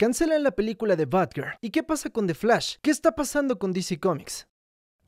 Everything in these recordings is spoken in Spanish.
Cancelan la película de Batgirl. ¿Y qué pasa con The Flash? ¿Qué está pasando con DC Comics?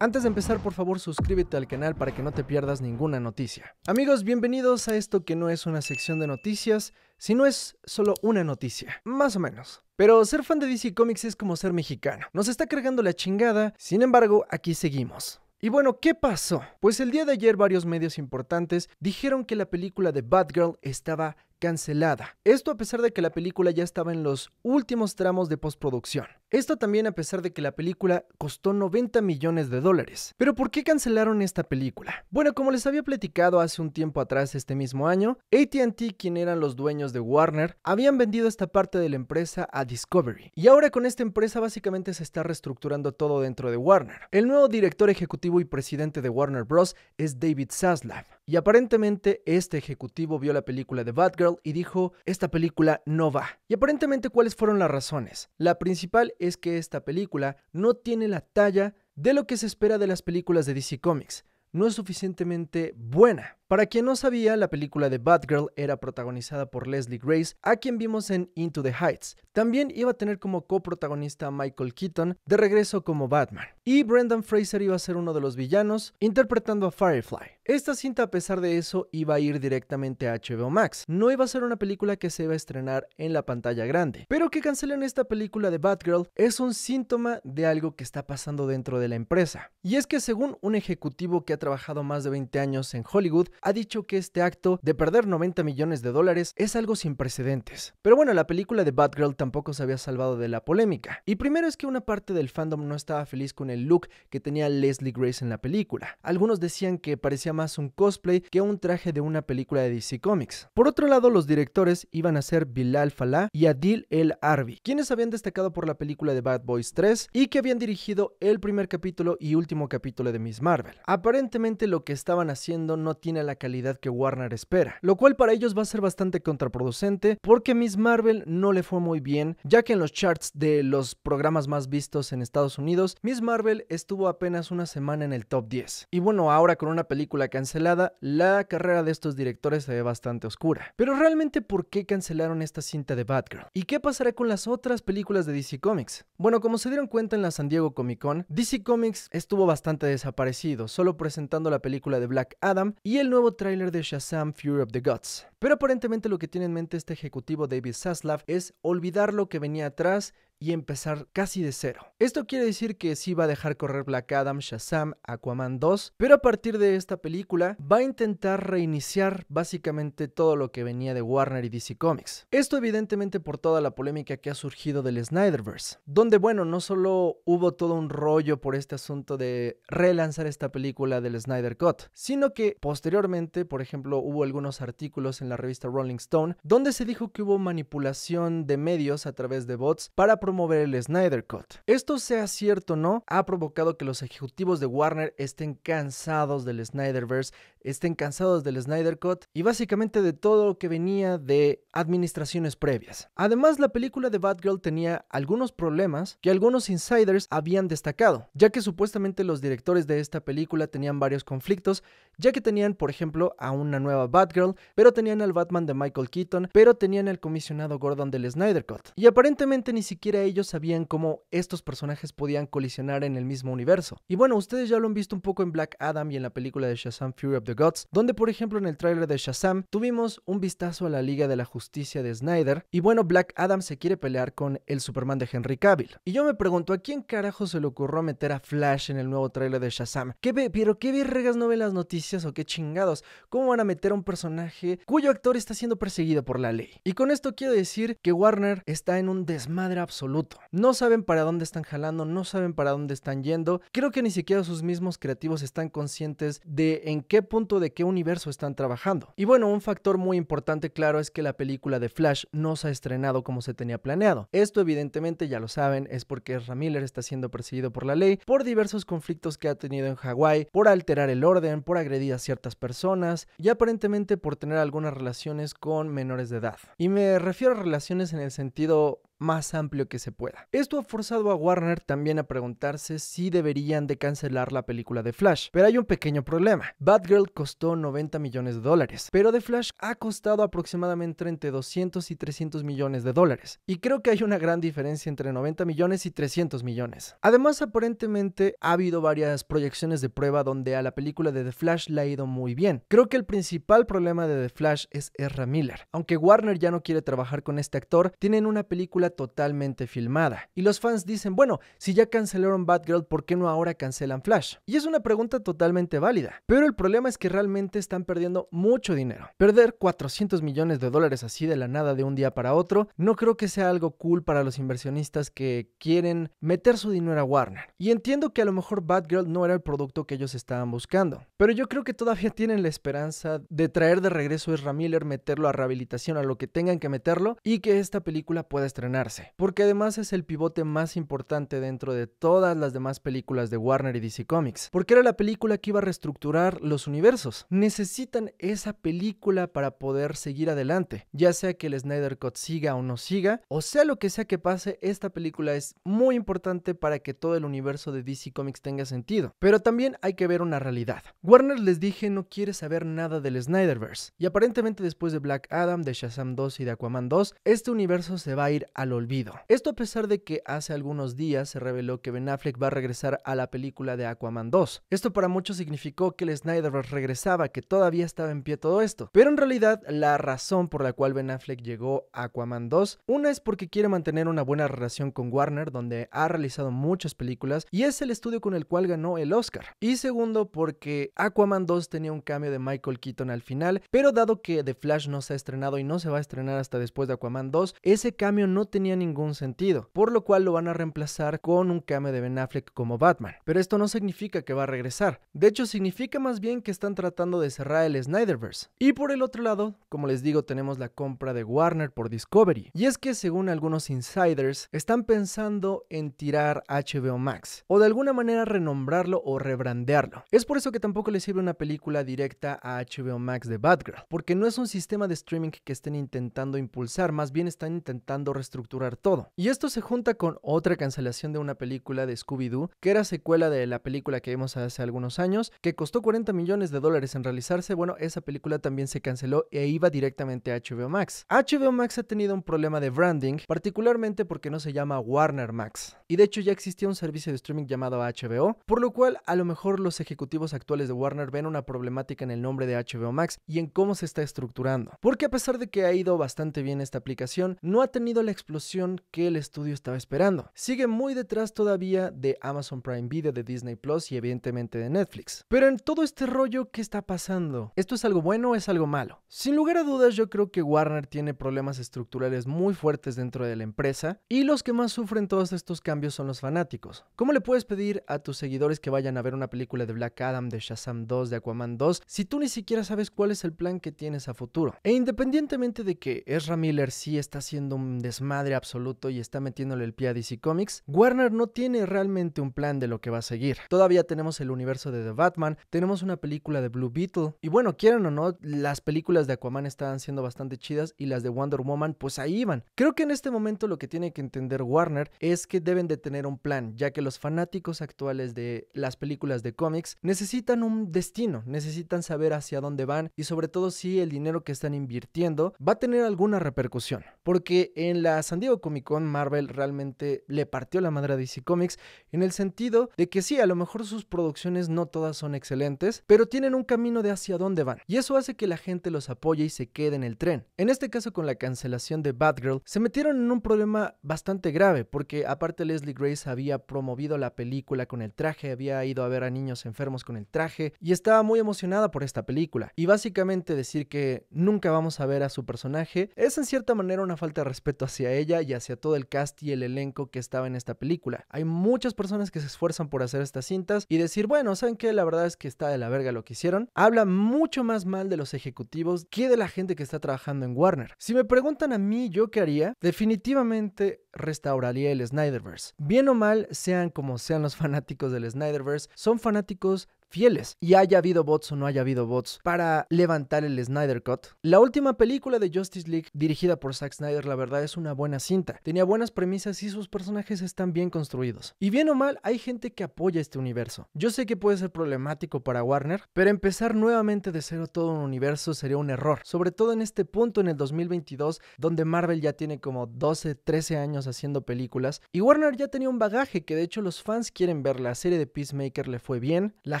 Antes de empezar, por favor, suscríbete al canal para que no te pierdas ninguna noticia. Amigos, bienvenidos a esto que no es una sección de noticias, sino es solo una noticia, más o menos. Pero ser fan de DC Comics es como ser mexicano. Nos está cargando la chingada, sin embargo, aquí seguimos. Y bueno, ¿qué pasó? Pues el día de ayer varios medios importantes dijeron que la película de Batgirl estaba cancelada. Esto a pesar de que la película ya estaba en los últimos tramos de postproducción. Esto también a pesar de que la película costó 90 millones de dólares. Pero ¿por qué cancelaron esta película? Bueno, como les había platicado hace un tiempo atrás este mismo año, ATT, quien eran los dueños de Warner, habían vendido esta parte de la empresa a Discovery. Y ahora con esta empresa básicamente se está reestructurando todo dentro de Warner. El nuevo director ejecutivo y presidente de Warner Bros. es David Zaslav. Y aparentemente este ejecutivo vio la película de Batgirl y dijo, esta película no va. Y aparentemente cuáles fueron las razones. La principal es que esta película no tiene la talla de lo que se espera de las películas de DC Comics. No es suficientemente buena. Para quien no sabía, la película de Batgirl era protagonizada por Leslie Grace, a quien vimos en Into the Heights. También iba a tener como coprotagonista a Michael Keaton, de regreso como Batman. Y Brendan Fraser iba a ser uno de los villanos, interpretando a Firefly. Esta cinta, a pesar de eso, iba a ir directamente a HBO Max. No iba a ser una película que se iba a estrenar en la pantalla grande. Pero que cancelen esta película de Batgirl es un síntoma de algo que está pasando dentro de la empresa. Y es que según un ejecutivo que ha trabajado más de 20 años en Hollywood, ha dicho que este acto de perder 90 millones de dólares es algo sin precedentes. Pero bueno, la película de Batgirl tampoco se había salvado de la polémica. Y primero es que una parte del fandom no estaba feliz con el look que tenía Leslie Grace en la película. Algunos decían que parecía más un cosplay que un traje de una película de DC Comics. Por otro lado, los directores iban a ser Bilal Falah y Adil El Arbi, quienes habían destacado por la película de Bad Boys 3 y que habían dirigido el primer capítulo y último capítulo de Miss Marvel. Aparentemente lo que estaban haciendo no tiene la la calidad que Warner espera, lo cual para ellos va a ser bastante contraproducente porque Miss Marvel no le fue muy bien, ya que en los charts de los programas más vistos en Estados Unidos, Miss Marvel estuvo apenas una semana en el top 10. Y bueno, ahora con una película cancelada, la carrera de estos directores se ve bastante oscura. Pero realmente, ¿por qué cancelaron esta cinta de Batgirl? ¿Y qué pasará con las otras películas de DC Comics? Bueno, como se dieron cuenta en la San Diego Comic Con, DC Comics estuvo bastante desaparecido, solo presentando la película de Black Adam y el nuevo nuevo tráiler de Shazam Fury of the Gods. Pero aparentemente lo que tiene en mente este ejecutivo David Saslav... es olvidar lo que venía atrás y empezar casi de cero. Esto quiere decir que sí va a dejar correr Black Adam, Shazam, Aquaman 2, pero a partir de esta película va a intentar reiniciar básicamente todo lo que venía de Warner y DC Comics. Esto evidentemente por toda la polémica que ha surgido del Snyderverse, donde bueno, no solo hubo todo un rollo por este asunto de relanzar esta película del Snyder Cut, sino que posteriormente, por ejemplo, hubo algunos artículos en la revista Rolling Stone donde se dijo que hubo manipulación de medios a través de bots para mover el Snyder Cut. Esto sea cierto o no, ha provocado que los ejecutivos de Warner estén cansados del Snyderverse, estén cansados del Snyder Cut y básicamente de todo lo que venía de administraciones previas. Además, la película de Batgirl tenía algunos problemas que algunos insiders habían destacado, ya que supuestamente los directores de esta película tenían varios conflictos, ya que tenían, por ejemplo, a una nueva Batgirl, pero tenían al Batman de Michael Keaton, pero tenían al comisionado Gordon del Snyder Cut. Y aparentemente ni siquiera ellos sabían cómo estos personajes podían colisionar en el mismo universo. Y bueno, ustedes ya lo han visto un poco en Black Adam y en la película de Shazam Fury of the Gods, donde por ejemplo en el tráiler de Shazam tuvimos un vistazo a la Liga de la Justicia de Snyder y bueno, Black Adam se quiere pelear con el Superman de Henry Cavill. Y yo me pregunto, ¿a quién carajo se le ocurrió meter a Flash en el nuevo tráiler de Shazam? ¿Qué pero qué virregas no ve las noticias o qué chingados? ¿Cómo van a meter a un personaje cuyo actor está siendo perseguido por la ley? Y con esto quiero decir que Warner está en un desmadre absoluto no saben para dónde están jalando, no saben para dónde están yendo. Creo que ni siquiera sus mismos creativos están conscientes de en qué punto de qué universo están trabajando. Y bueno, un factor muy importante claro es que la película de Flash no se ha estrenado como se tenía planeado. Esto evidentemente ya lo saben, es porque Ramiller está siendo perseguido por la ley por diversos conflictos que ha tenido en Hawái, por alterar el orden, por agredir a ciertas personas y aparentemente por tener algunas relaciones con menores de edad. Y me refiero a relaciones en el sentido más amplio que se pueda. Esto ha forzado a Warner también a preguntarse si deberían de cancelar la película de Flash, pero hay un pequeño problema. Batgirl costó 90 millones de dólares, pero The Flash ha costado aproximadamente entre 200 y 300 millones de dólares, y creo que hay una gran diferencia entre 90 millones y 300 millones. Además, aparentemente ha habido varias proyecciones de prueba donde a la película de The Flash le ha ido muy bien. Creo que el principal problema de The Flash es Ezra Miller. Aunque Warner ya no quiere trabajar con este actor, tienen una película totalmente filmada. Y los fans dicen, bueno, si ya cancelaron Batgirl, ¿por qué no ahora cancelan Flash? Y es una pregunta totalmente válida, pero el problema es que realmente están perdiendo mucho dinero. Perder 400 millones de dólares así de la nada de un día para otro, no creo que sea algo cool para los inversionistas que quieren meter su dinero a Warner. Y entiendo que a lo mejor Batgirl no era el producto que ellos estaban buscando, pero yo creo que todavía tienen la esperanza de traer de regreso a Ezra Miller, meterlo a rehabilitación, a lo que tengan que meterlo, y que esta película pueda estrenar porque además es el pivote más importante dentro de todas las demás películas de Warner y DC Comics, porque era la película que iba a reestructurar los universos. Necesitan esa película para poder seguir adelante, ya sea que el Snyder Cut siga o no siga, o sea lo que sea que pase, esta película es muy importante para que todo el universo de DC Comics tenga sentido. Pero también hay que ver una realidad. Warner les dije no quiere saber nada del Snyderverse, y aparentemente después de Black Adam, de Shazam 2 y de Aquaman 2, este universo se va a ir al olvido. Esto a pesar de que hace algunos días se reveló que Ben Affleck va a regresar a la película de Aquaman 2. Esto para muchos significó que el Snyder regresaba, que todavía estaba en pie todo esto. Pero en realidad la razón por la cual Ben Affleck llegó a Aquaman 2, una es porque quiere mantener una buena relación con Warner, donde ha realizado muchas películas y es el estudio con el cual ganó el Oscar. Y segundo, porque Aquaman 2 tenía un cambio de Michael Keaton al final, pero dado que The Flash no se ha estrenado y no se va a estrenar hasta después de Aquaman 2, ese cambio no tenía ningún sentido, por lo cual lo van a reemplazar con un cameo de Ben Affleck como Batman. Pero esto no significa que va a regresar, de hecho significa más bien que están tratando de cerrar el Snyderverse. Y por el otro lado, como les digo, tenemos la compra de Warner por Discovery. Y es que según algunos insiders, están pensando en tirar HBO Max, o de alguna manera renombrarlo o rebrandearlo. Es por eso que tampoco le sirve una película directa a HBO Max de Batgirl, porque no es un sistema de streaming que estén intentando impulsar, más bien están intentando reestructurar todo. Y esto se junta con otra cancelación de una película de Scooby-Doo, que era secuela de la película que vimos hace algunos años, que costó 40 millones de dólares en realizarse. Bueno, esa película también se canceló e iba directamente a HBO Max. HBO Max ha tenido un problema de branding, particularmente porque no se llama Warner Max. Y de hecho ya existía un servicio de streaming llamado HBO, por lo cual a lo mejor los ejecutivos actuales de Warner ven una problemática en el nombre de HBO Max y en cómo se está estructurando. Porque a pesar de que ha ido bastante bien esta aplicación, no ha tenido la experiencia explosión que el estudio estaba esperando. Sigue muy detrás todavía de Amazon Prime Video, de Disney Plus y evidentemente de Netflix. Pero en todo este rollo, ¿qué está pasando? ¿Esto es algo bueno o es algo malo? Sin lugar a dudas, yo creo que Warner tiene problemas estructurales muy fuertes dentro de la empresa y los que más sufren todos estos cambios son los fanáticos. ¿Cómo le puedes pedir a tus seguidores que vayan a ver una película de Black Adam, de Shazam 2, de Aquaman 2, si tú ni siquiera sabes cuál es el plan que tienes a futuro? E independientemente de que Ezra Miller sí está haciendo un desmadre, absoluto y está metiéndole el pie a DC Comics, Warner no tiene realmente un plan de lo que va a seguir. Todavía tenemos el universo de The Batman, tenemos una película de Blue Beetle, y bueno, quieran o no, las películas de Aquaman estaban siendo bastante chidas y las de Wonder Woman, pues ahí iban. Creo que en este momento lo que tiene que entender Warner es que deben de tener un plan, ya que los fanáticos actuales de las películas de cómics necesitan un destino, necesitan saber hacia dónde van y sobre todo si el dinero que están invirtiendo va a tener alguna repercusión. Porque en las San Diego Comic Con, Marvel realmente le partió la madre a DC Comics en el sentido de que sí, a lo mejor sus producciones no todas son excelentes, pero tienen un camino de hacia dónde van. Y eso hace que la gente los apoye y se quede en el tren. En este caso, con la cancelación de Batgirl, se metieron en un problema bastante grave, porque aparte Leslie Grace había promovido la película con el traje, había ido a ver a niños enfermos con el traje y estaba muy emocionada por esta película. Y básicamente decir que nunca vamos a ver a su personaje es en cierta manera una falta de respeto hacia él ella y hacia todo el cast y el elenco que estaba en esta película. Hay muchas personas que se esfuerzan por hacer estas cintas y decir, bueno, ¿saben qué? La verdad es que está de la verga lo que hicieron. Habla mucho más mal de los ejecutivos que de la gente que está trabajando en Warner. Si me preguntan a mí yo qué haría, definitivamente restauraría el Snyderverse. Bien o mal, sean como sean los fanáticos del Snyderverse, son fanáticos fieles y haya habido bots o no haya habido bots para levantar el Snyder Cut. La última película de Justice League dirigida por Zack Snyder la verdad es una buena cinta. Tenía buenas premisas y sus personajes están bien construidos. Y bien o mal hay gente que apoya este universo. Yo sé que puede ser problemático para Warner, pero empezar nuevamente de cero todo un universo sería un error, sobre todo en este punto en el 2022 donde Marvel ya tiene como 12, 13 años haciendo películas y Warner ya tenía un bagaje que de hecho los fans quieren ver, la serie de Peacemaker le fue bien, la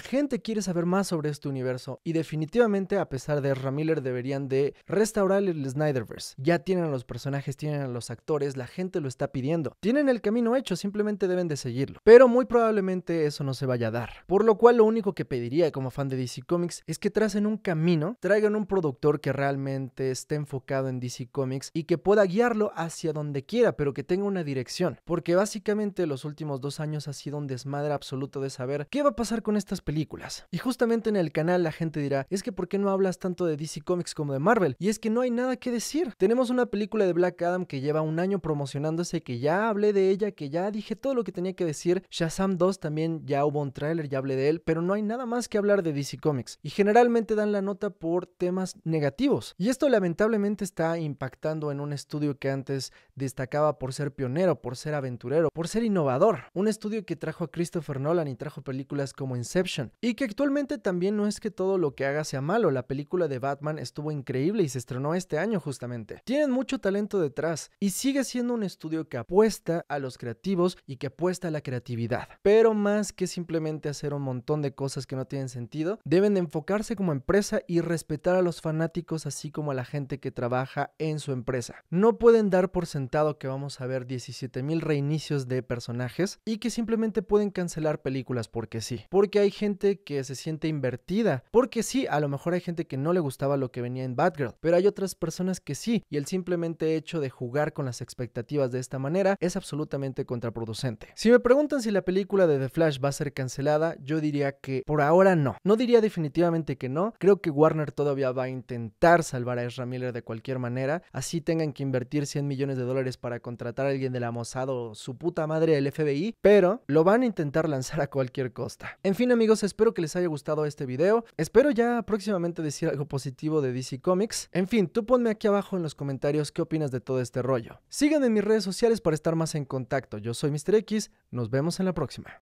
gente quiere saber más sobre este universo y definitivamente a pesar de Ramiller deberían de restaurar el Snyderverse. Ya tienen a los personajes, tienen a los actores, la gente lo está pidiendo. Tienen el camino hecho, simplemente deben de seguirlo. Pero muy probablemente eso no se vaya a dar. Por lo cual lo único que pediría como fan de DC Comics es que tracen un camino, traigan un productor que realmente esté enfocado en DC Comics y que pueda guiarlo hacia donde quiera, pero que tengo una dirección, porque básicamente los últimos dos años ha sido un desmadre absoluto de saber qué va a pasar con estas películas. Y justamente en el canal la gente dirá, es que ¿por qué no hablas tanto de DC Comics como de Marvel? Y es que no hay nada que decir. Tenemos una película de Black Adam que lleva un año promocionándose, que ya hablé de ella, que ya dije todo lo que tenía que decir. Shazam 2 también ya hubo un tráiler, ya hablé de él, pero no hay nada más que hablar de DC Comics. Y generalmente dan la nota por temas negativos. Y esto lamentablemente está impactando en un estudio que antes destacaba por ser ser pionero, por ser aventurero, por ser innovador. Un estudio que trajo a Christopher Nolan y trajo películas como Inception. Y que actualmente también no es que todo lo que haga sea malo. La película de Batman estuvo increíble y se estrenó este año justamente. Tienen mucho talento detrás y sigue siendo un estudio que apuesta a los creativos y que apuesta a la creatividad. Pero más que simplemente hacer un montón de cosas que no tienen sentido, deben enfocarse como empresa y respetar a los fanáticos así como a la gente que trabaja en su empresa. No pueden dar por sentado que vamos a 17 17.000 reinicios de personajes y que simplemente pueden cancelar películas porque sí. Porque hay gente que se siente invertida. Porque sí, a lo mejor hay gente que no le gustaba lo que venía en Batgirl. Pero hay otras personas que sí. Y el simplemente hecho de jugar con las expectativas de esta manera es absolutamente contraproducente. Si me preguntan si la película de The Flash va a ser cancelada, yo diría que por ahora no. No diría definitivamente que no. Creo que Warner todavía va a intentar salvar a Ezra Miller de cualquier manera. Así tengan que invertir 100 millones de dólares para contratar alguien de la o su puta madre del FBI, pero lo van a intentar lanzar a cualquier costa. En fin amigos, espero que les haya gustado este video. Espero ya próximamente decir algo positivo de DC Comics. En fin, tú ponme aquí abajo en los comentarios qué opinas de todo este rollo. Síganme en mis redes sociales para estar más en contacto. Yo soy Mr. X, nos vemos en la próxima.